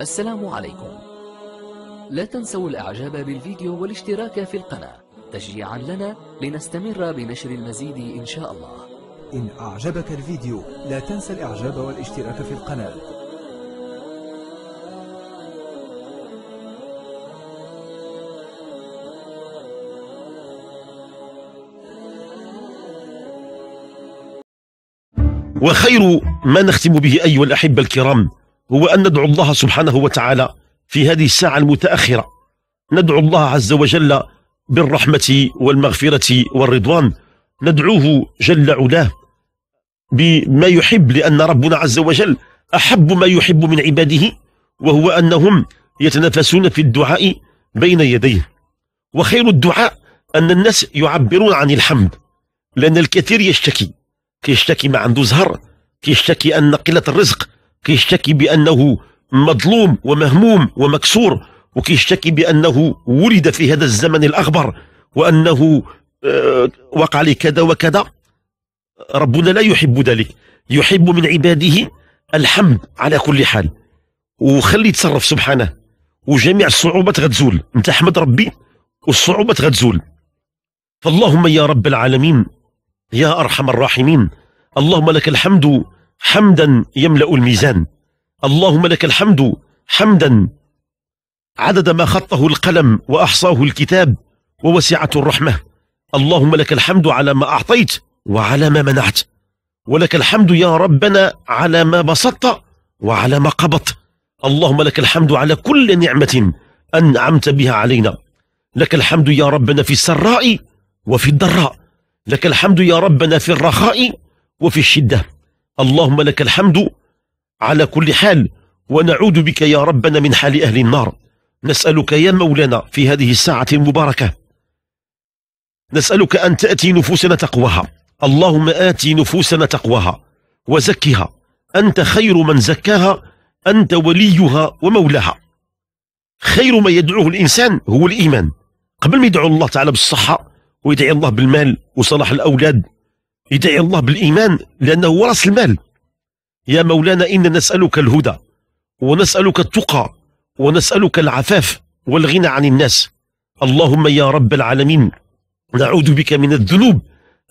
السلام عليكم لا تنسوا الإعجاب بالفيديو والاشتراك في القناة تشجيعا لنا لنستمر بنشر المزيد إن شاء الله إن أعجبك الفيديو لا تنسى الإعجاب والاشتراك في القناة وخير ما نختم به أيها الأحبة الكرام هو أن ندعو الله سبحانه وتعالى في هذه الساعة المتأخرة ندعو الله عز وجل بالرحمة والمغفرة والرضوان ندعوه جل علاه بما يحب لأن ربنا عز وجل أحب ما يحب من عباده وهو أنهم يتنافسون في الدعاء بين يديه وخير الدعاء أن الناس يعبرون عن الحمد لأن الكثير يشتكي كيشتكي ما عنده زهر كيشتكي أن قلة الرزق كيشتكي بأنه مظلوم ومهموم ومكسور وكيشتكي بأنه ولد في هذا الزمن الأخبر وأنه آه، وقع لي كذا وكذا ربنا لا يحب ذلك يحب من عباده الحمد على كل حال وخلي يتصرف سبحانه وجميع الصعوبات غتزول انت احمد ربي والصعوبات غتزول فاللهم يا رب العالمين يا ارحم الراحمين اللهم لك الحمد حمدا يملأ الميزان اللهم لك الحمد حمدا عدد ما خطه القلم وأحصاه الكتاب ووسعة الرحمة اللهم لك الحمد على ما أعطيت وعلى ما منعت ولك الحمد يا ربنا على ما بسطت وعلى ما قبضت اللهم لك الحمد على كل نعمة أنعمت بها علينا لك الحمد يا ربنا في السراء وفي الضراء لك الحمد يا ربنا في الرخاء وفي الشدة اللهم لك الحمد على كل حال ونعوذ بك يا ربنا من حال أهل النار نسألك يا مولانا في هذه الساعة المباركة نسألك أن تأتي نفوسنا تقواها اللهم آتي نفوسنا تقواها وزكها أنت خير من زكاها أنت وليها ومولاها خير ما يدعوه الإنسان هو الإيمان قبل ما يدعو الله تعالى بالصحة ويدعي الله بالمال وصلاح الأولاد يدعي الله بالإيمان لأنه هو رأس المال يا مولانا إنا نسألك الهدى ونسألك التقى ونسألك العفاف والغنى عن الناس اللهم يا رب العالمين نعوذ بك من الذنوب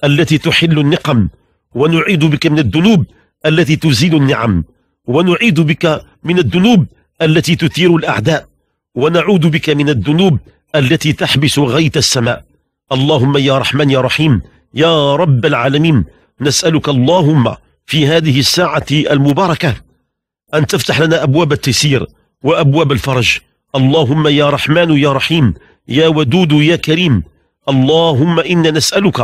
التي تحل النقم ونعيد بك من الذنوب التي تزيل النعم ونعيد بك من الذنوب التي تثير الأعداء ونعوذ بك من الذنوب التي تحبس غيث السماء اللهم يا رحمن يا رحيم يا رب العالمين نسألك اللهم في هذه الساعة المباركة أن تفتح لنا أبواب التيسير وأبواب الفرج اللهم يا رحمن يا رحيم يا ودود يا كريم اللهم إنا نسألك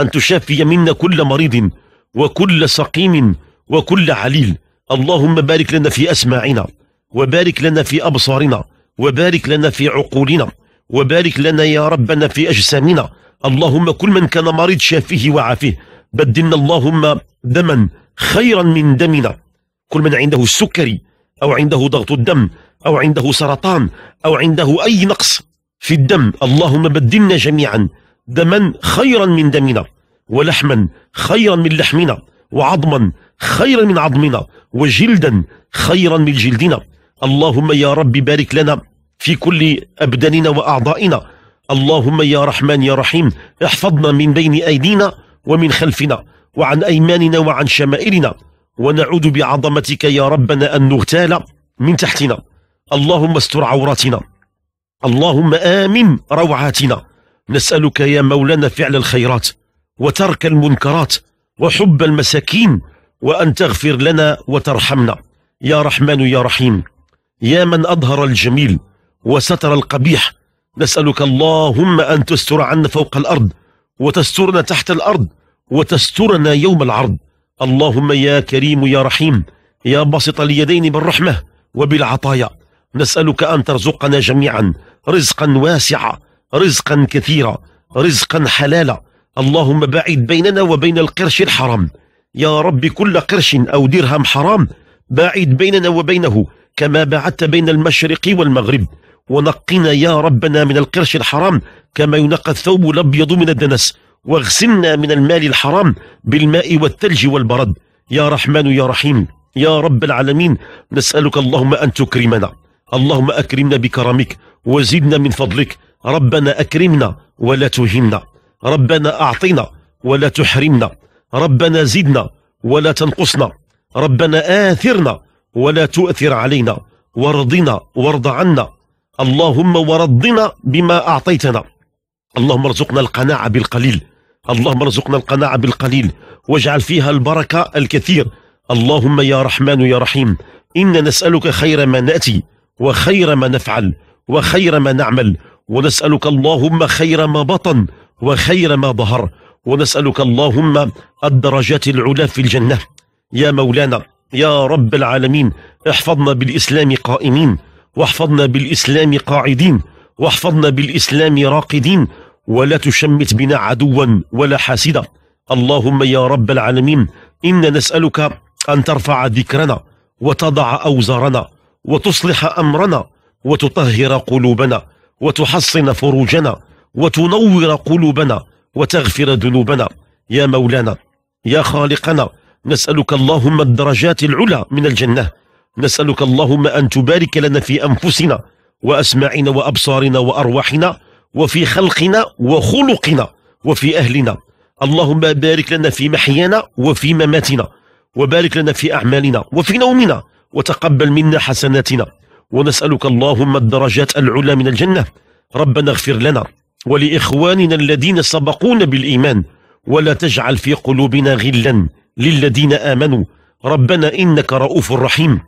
أن تشافي منا كل مريض وكل سقيم وكل عليل اللهم بارك لنا في أسماعنا وبارك لنا في أبصارنا وبارك لنا في عقولنا وبارك لنا يا ربنا في أجسامنا اللهم كل من كان مريض شافيه وعافيه بدلنا اللهم دما خيرا من دمنا كل من عنده السكري أو عنده ضغط الدم أو عنده سرطان أو عنده أي نقص في الدم اللهم بدلنا جميعا دما خيرا من دمنا ولحما خيرا من لحمنا وعظما خيرا من عظمنا وجلدا خيرا من جلدنا اللهم يا رب بارك لنا في كل أبداننا وأعضائنا اللهم يا رحمن يا رحيم احفظنا من بين أيدينا ومن خلفنا وعن أيماننا وعن شمائلنا ونعوذ بعظمتك يا ربنا أن نغتال من تحتنا اللهم استر عوراتنا اللهم آمن روعاتنا نسألك يا مولانا فعل الخيرات وترك المنكرات وحب المساكين وأن تغفر لنا وترحمنا يا رحمن يا رحيم يا من أظهر الجميل وستر القبيح نسألك اللهم أن تستر عنا فوق الأرض وتسترنا تحت الأرض وتسترنا يوم العرض اللهم يا كريم يا رحيم يا بسط اليدين بالرحمة وبالعطايا نسألك أن ترزقنا جميعا رزقا واسعا رزقا كثيرا رزقا حلالا اللهم باعد بيننا وبين القرش الحرام يا رب كل قرش أو درهم حرام باعد بيننا وبينه كما بعدت بين المشرق والمغرب ونقنا يا ربنا من القرش الحرام كما ينقى الثوب الأبيض من الدنس واغسلنا من المال الحرام بالماء والثلج والبرد يا رحمن يا رحيم يا رب العالمين نسألك اللهم أن تكرمنا اللهم أكرمنا بكرمك وزدنا من فضلك ربنا أكرمنا ولا تهنا ربنا أعطنا ولا تحرمنا ربنا زدنا ولا تنقصنا ربنا آثرنا ولا تؤثر علينا وارضنا وارض عنا اللهم ورضنا بما أعطيتنا اللهم ارزقنا القناعة بالقليل اللهم ارزقنا القناعة بالقليل واجعل فيها البركة الكثير اللهم يا رحمن يا رحيم إنا نسألك خير ما نأتي وخير ما نفعل وخير ما نعمل ونسألك اللهم خير ما بطن وخير ما ظهر ونسألك اللهم الدرجات العلا في الجنة يا مولانا يا رب العالمين احفظنا بالإسلام قائمين واحفظنا بالإسلام قاعدين واحفظنا بالإسلام راقدين ولا تشمت بنا عدوا ولا حاسدا اللهم يا رب العالمين إنا نسألك أن ترفع ذكرنا وتضع أوزارنا وتصلح أمرنا وتطهر قلوبنا وتحصن فروجنا وتنور قلوبنا وتغفر ذنوبنا يا مولانا يا خالقنا نسألك اللهم الدرجات العلى من الجنة نسألك اللهم أن تبارك لنا في أنفسنا وأسماعنا وأبصارنا وأرواحنا وفي خلقنا وخلقنا وفي أهلنا اللهم بارك لنا في محيانا وفي مماتنا وبارك لنا في أعمالنا وفي نومنا وتقبل منا حسناتنا ونسألك اللهم الدرجات العلى من الجنة ربنا اغفر لنا ولإخواننا الذين سبقونا بالإيمان ولا تجعل في قلوبنا غلا للذين آمنوا ربنا إنك رؤوف رحيم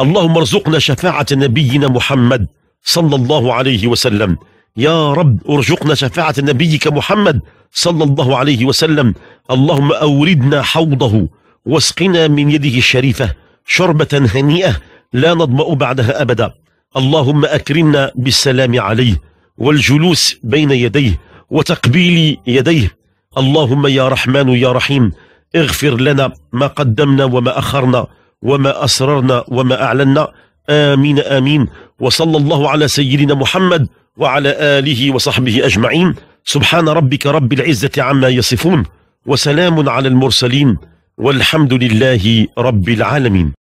اللهم ارزقنا شفاعة نبينا محمد صلى الله عليه وسلم يا رب ارزقنا شفاعة نبيك محمد صلى الله عليه وسلم اللهم أوردنا حوضه واسقنا من يده الشريفة شربة هنيئة لا نضمأ بعدها أبدا اللهم أكرمنا بالسلام عليه والجلوس بين يديه وتقبيل يديه اللهم يا رحمن يا رحيم اغفر لنا ما قدمنا وما أخرنا وما أسررنا وما أعلنا آمين آمين وصلى الله على سيدنا محمد وعلى آله وصحبه أجمعين سبحان ربك رب العزة عما يصفون وسلام على المرسلين والحمد لله رب العالمين